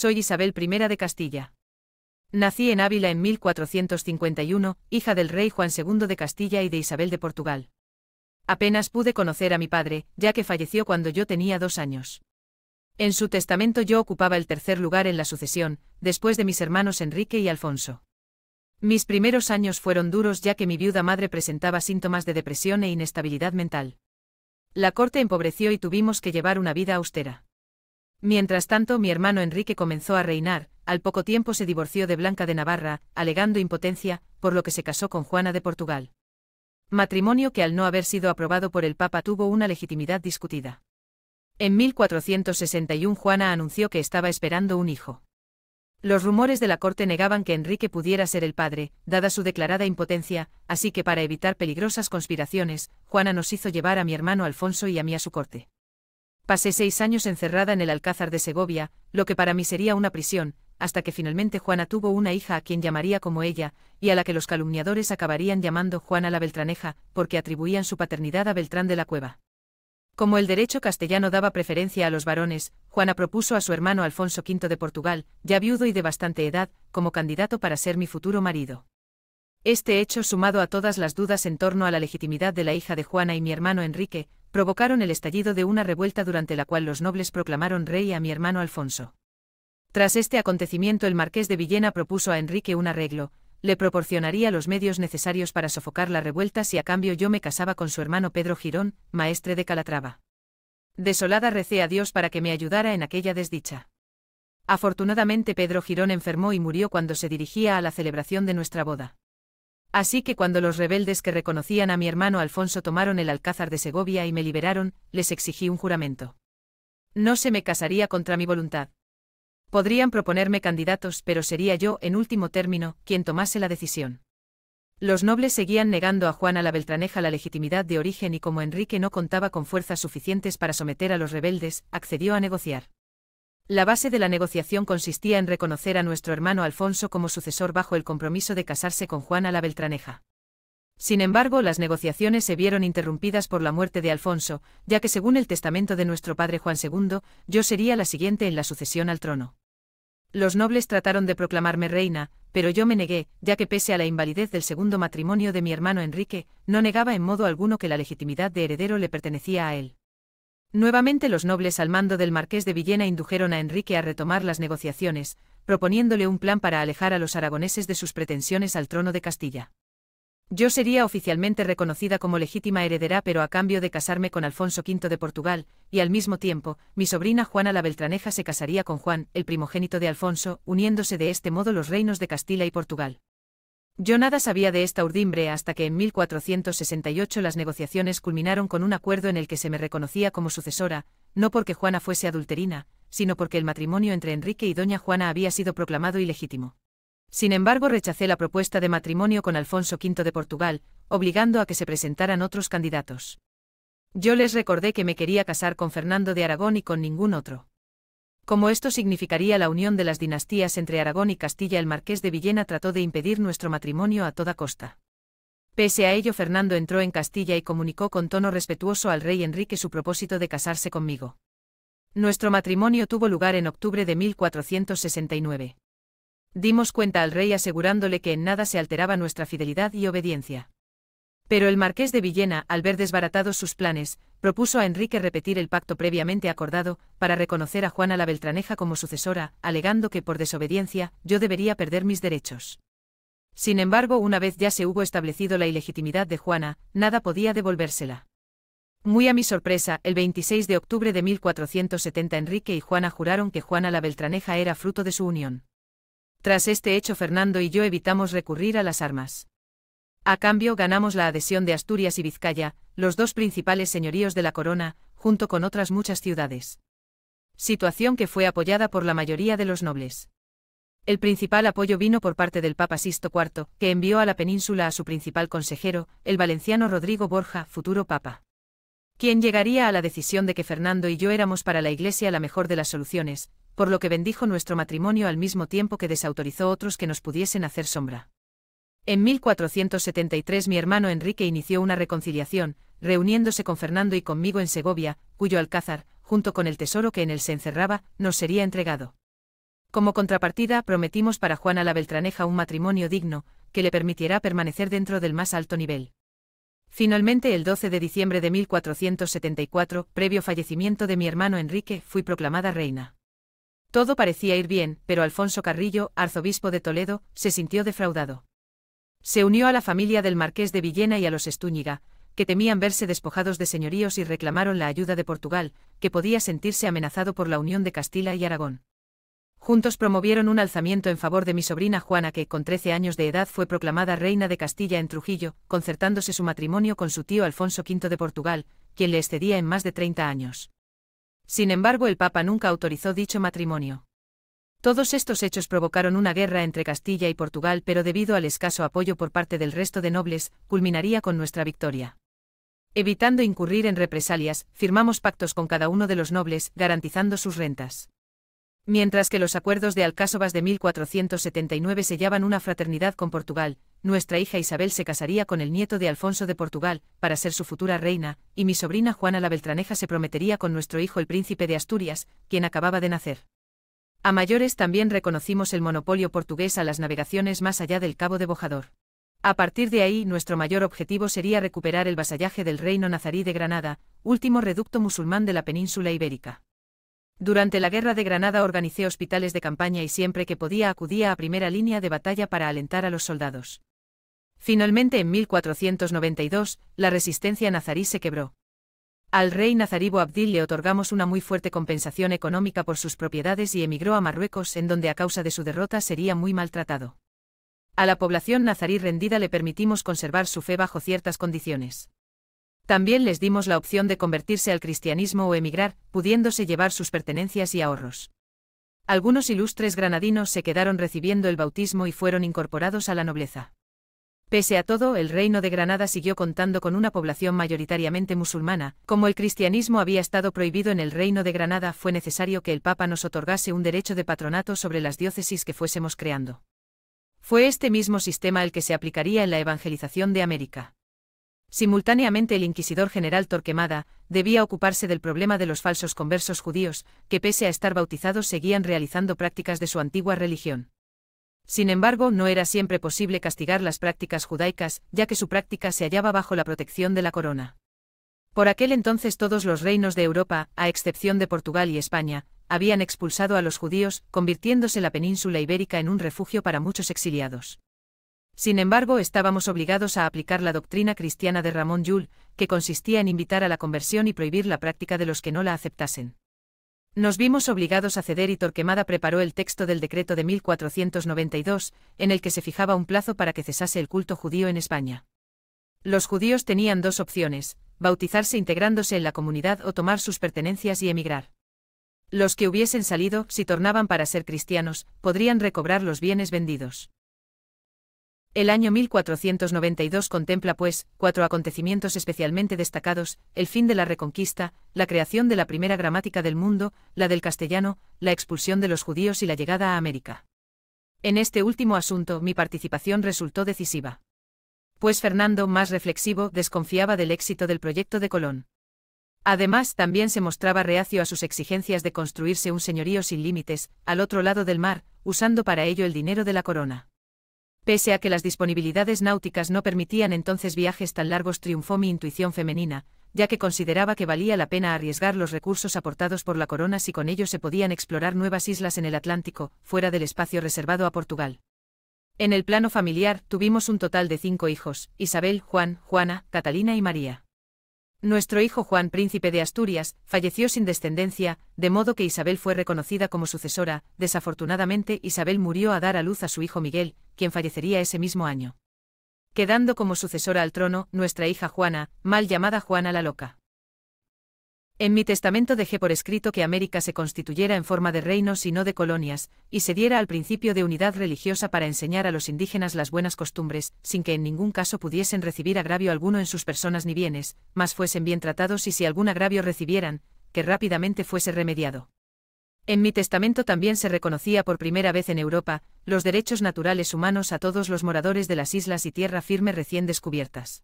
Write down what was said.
soy Isabel I de Castilla. Nací en Ávila en 1451, hija del rey Juan II de Castilla y de Isabel de Portugal. Apenas pude conocer a mi padre, ya que falleció cuando yo tenía dos años. En su testamento yo ocupaba el tercer lugar en la sucesión, después de mis hermanos Enrique y Alfonso. Mis primeros años fueron duros ya que mi viuda madre presentaba síntomas de depresión e inestabilidad mental. La corte empobreció y tuvimos que llevar una vida austera. Mientras tanto mi hermano Enrique comenzó a reinar, al poco tiempo se divorció de Blanca de Navarra, alegando impotencia, por lo que se casó con Juana de Portugal. Matrimonio que al no haber sido aprobado por el Papa tuvo una legitimidad discutida. En 1461 Juana anunció que estaba esperando un hijo. Los rumores de la corte negaban que Enrique pudiera ser el padre, dada su declarada impotencia, así que para evitar peligrosas conspiraciones, Juana nos hizo llevar a mi hermano Alfonso y a mí a su corte. Pasé seis años encerrada en el Alcázar de Segovia, lo que para mí sería una prisión, hasta que finalmente Juana tuvo una hija a quien llamaría como ella, y a la que los calumniadores acabarían llamando Juana la Beltraneja, porque atribuían su paternidad a Beltrán de la Cueva. Como el derecho castellano daba preferencia a los varones, Juana propuso a su hermano Alfonso V de Portugal, ya viudo y de bastante edad, como candidato para ser mi futuro marido. Este hecho, sumado a todas las dudas en torno a la legitimidad de la hija de Juana y mi hermano Enrique, provocaron el estallido de una revuelta durante la cual los nobles proclamaron rey a mi hermano Alfonso. Tras este acontecimiento el marqués de Villena propuso a Enrique un arreglo, le proporcionaría los medios necesarios para sofocar la revuelta si a cambio yo me casaba con su hermano Pedro Girón, maestre de Calatrava. Desolada recé a Dios para que me ayudara en aquella desdicha. Afortunadamente Pedro Girón enfermó y murió cuando se dirigía a la celebración de nuestra boda. Así que cuando los rebeldes que reconocían a mi hermano Alfonso tomaron el alcázar de Segovia y me liberaron, les exigí un juramento. No se me casaría contra mi voluntad. Podrían proponerme candidatos, pero sería yo, en último término, quien tomase la decisión. Los nobles seguían negando a Juana la Beltraneja la legitimidad de origen y como Enrique no contaba con fuerzas suficientes para someter a los rebeldes, accedió a negociar. La base de la negociación consistía en reconocer a nuestro hermano Alfonso como sucesor bajo el compromiso de casarse con Juana la Beltraneja. Sin embargo, las negociaciones se vieron interrumpidas por la muerte de Alfonso, ya que según el testamento de nuestro padre Juan II, yo sería la siguiente en la sucesión al trono. Los nobles trataron de proclamarme reina, pero yo me negué, ya que pese a la invalidez del segundo matrimonio de mi hermano Enrique, no negaba en modo alguno que la legitimidad de heredero le pertenecía a él. Nuevamente los nobles al mando del marqués de Villena indujeron a Enrique a retomar las negociaciones, proponiéndole un plan para alejar a los aragoneses de sus pretensiones al trono de Castilla. Yo sería oficialmente reconocida como legítima heredera pero a cambio de casarme con Alfonso V de Portugal, y al mismo tiempo, mi sobrina Juana la Beltraneja se casaría con Juan, el primogénito de Alfonso, uniéndose de este modo los reinos de Castilla y Portugal. Yo nada sabía de esta urdimbre hasta que en 1468 las negociaciones culminaron con un acuerdo en el que se me reconocía como sucesora, no porque Juana fuese adulterina, sino porque el matrimonio entre Enrique y doña Juana había sido proclamado ilegítimo. Sin embargo, rechacé la propuesta de matrimonio con Alfonso V de Portugal, obligando a que se presentaran otros candidatos. Yo les recordé que me quería casar con Fernando de Aragón y con ningún otro. Como esto significaría la unión de las dinastías entre Aragón y Castilla, el marqués de Villena trató de impedir nuestro matrimonio a toda costa. Pese a ello, Fernando entró en Castilla y comunicó con tono respetuoso al rey Enrique su propósito de casarse conmigo. Nuestro matrimonio tuvo lugar en octubre de 1469. Dimos cuenta al rey asegurándole que en nada se alteraba nuestra fidelidad y obediencia. Pero el marqués de Villena, al ver desbaratados sus planes, propuso a Enrique repetir el pacto previamente acordado, para reconocer a Juana la Beltraneja como sucesora, alegando que por desobediencia, yo debería perder mis derechos. Sin embargo, una vez ya se hubo establecido la ilegitimidad de Juana, nada podía devolvérsela. Muy a mi sorpresa, el 26 de octubre de 1470 Enrique y Juana juraron que Juana la Beltraneja era fruto de su unión. Tras este hecho Fernando y yo evitamos recurrir a las armas. A cambio ganamos la adhesión de Asturias y Vizcaya, los dos principales señoríos de la corona, junto con otras muchas ciudades. Situación que fue apoyada por la mayoría de los nobles. El principal apoyo vino por parte del Papa Sisto IV, que envió a la península a su principal consejero, el valenciano Rodrigo Borja, futuro Papa. Quien llegaría a la decisión de que Fernando y yo éramos para la Iglesia la mejor de las soluciones, por lo que bendijo nuestro matrimonio al mismo tiempo que desautorizó otros que nos pudiesen hacer sombra. En 1473 mi hermano Enrique inició una reconciliación, reuniéndose con Fernando y conmigo en Segovia, cuyo alcázar, junto con el tesoro que en él se encerraba, nos sería entregado. Como contrapartida, prometimos para Juana la Beltraneja un matrimonio digno, que le permitirá permanecer dentro del más alto nivel. Finalmente, el 12 de diciembre de 1474, previo fallecimiento de mi hermano Enrique, fui proclamada reina. Todo parecía ir bien, pero Alfonso Carrillo, arzobispo de Toledo, se sintió defraudado. Se unió a la familia del marqués de Villena y a los Estúñiga, que temían verse despojados de señoríos y reclamaron la ayuda de Portugal, que podía sentirse amenazado por la unión de Castilla y Aragón. Juntos promovieron un alzamiento en favor de mi sobrina Juana que, con trece años de edad, fue proclamada reina de Castilla en Trujillo, concertándose su matrimonio con su tío Alfonso V de Portugal, quien le excedía en más de 30 años. Sin embargo, el Papa nunca autorizó dicho matrimonio. Todos estos hechos provocaron una guerra entre Castilla y Portugal, pero debido al escaso apoyo por parte del resto de nobles, culminaría con nuestra victoria. Evitando incurrir en represalias, firmamos pactos con cada uno de los nobles, garantizando sus rentas. Mientras que los acuerdos de Alcázovas de 1479 sellaban una fraternidad con Portugal, nuestra hija Isabel se casaría con el nieto de Alfonso de Portugal, para ser su futura reina, y mi sobrina Juana la Beltraneja se prometería con nuestro hijo el príncipe de Asturias, quien acababa de nacer. A mayores también reconocimos el monopolio portugués a las navegaciones más allá del Cabo de Bojador. A partir de ahí, nuestro mayor objetivo sería recuperar el vasallaje del reino nazarí de Granada, último reducto musulmán de la península ibérica. Durante la Guerra de Granada organicé hospitales de campaña y siempre que podía acudía a primera línea de batalla para alentar a los soldados. Finalmente en 1492, la resistencia nazarí se quebró. Al rey Nazaribo Abdil le otorgamos una muy fuerte compensación económica por sus propiedades y emigró a Marruecos en donde a causa de su derrota sería muy maltratado. A la población nazarí rendida le permitimos conservar su fe bajo ciertas condiciones. También les dimos la opción de convertirse al cristianismo o emigrar, pudiéndose llevar sus pertenencias y ahorros. Algunos ilustres granadinos se quedaron recibiendo el bautismo y fueron incorporados a la nobleza. Pese a todo, el reino de Granada siguió contando con una población mayoritariamente musulmana. Como el cristianismo había estado prohibido en el reino de Granada, fue necesario que el Papa nos otorgase un derecho de patronato sobre las diócesis que fuésemos creando. Fue este mismo sistema el que se aplicaría en la evangelización de América. Simultáneamente el inquisidor general Torquemada debía ocuparse del problema de los falsos conversos judíos, que pese a estar bautizados seguían realizando prácticas de su antigua religión. Sin embargo, no era siempre posible castigar las prácticas judaicas, ya que su práctica se hallaba bajo la protección de la corona. Por aquel entonces todos los reinos de Europa, a excepción de Portugal y España, habían expulsado a los judíos, convirtiéndose la península ibérica en un refugio para muchos exiliados. Sin embargo, estábamos obligados a aplicar la doctrina cristiana de Ramón Llull, que consistía en invitar a la conversión y prohibir la práctica de los que no la aceptasen. Nos vimos obligados a ceder y Torquemada preparó el texto del decreto de 1492, en el que se fijaba un plazo para que cesase el culto judío en España. Los judíos tenían dos opciones, bautizarse integrándose en la comunidad o tomar sus pertenencias y emigrar. Los que hubiesen salido, si tornaban para ser cristianos, podrían recobrar los bienes vendidos. El año 1492 contempla, pues, cuatro acontecimientos especialmente destacados, el fin de la Reconquista, la creación de la primera gramática del mundo, la del castellano, la expulsión de los judíos y la llegada a América. En este último asunto mi participación resultó decisiva. Pues Fernando, más reflexivo, desconfiaba del éxito del proyecto de Colón. Además, también se mostraba reacio a sus exigencias de construirse un señorío sin límites, al otro lado del mar, usando para ello el dinero de la corona. Pese a que las disponibilidades náuticas no permitían entonces viajes tan largos, triunfó mi intuición femenina, ya que consideraba que valía la pena arriesgar los recursos aportados por la corona si con ellos se podían explorar nuevas islas en el Atlántico, fuera del espacio reservado a Portugal. En el plano familiar, tuvimos un total de cinco hijos, Isabel, Juan, Juana, Catalina y María. Nuestro hijo Juan, príncipe de Asturias, falleció sin descendencia, de modo que Isabel fue reconocida como sucesora. Desafortunadamente, Isabel murió a dar a luz a su hijo Miguel, quien fallecería ese mismo año. Quedando como sucesora al trono nuestra hija Juana, mal llamada Juana la Loca. En mi testamento dejé por escrito que América se constituyera en forma de reinos y no de colonias, y se diera al principio de unidad religiosa para enseñar a los indígenas las buenas costumbres, sin que en ningún caso pudiesen recibir agravio alguno en sus personas ni bienes, mas fuesen bien tratados y si algún agravio recibieran, que rápidamente fuese remediado. En mi testamento también se reconocía por primera vez en Europa los derechos naturales humanos a todos los moradores de las islas y tierra firme recién descubiertas.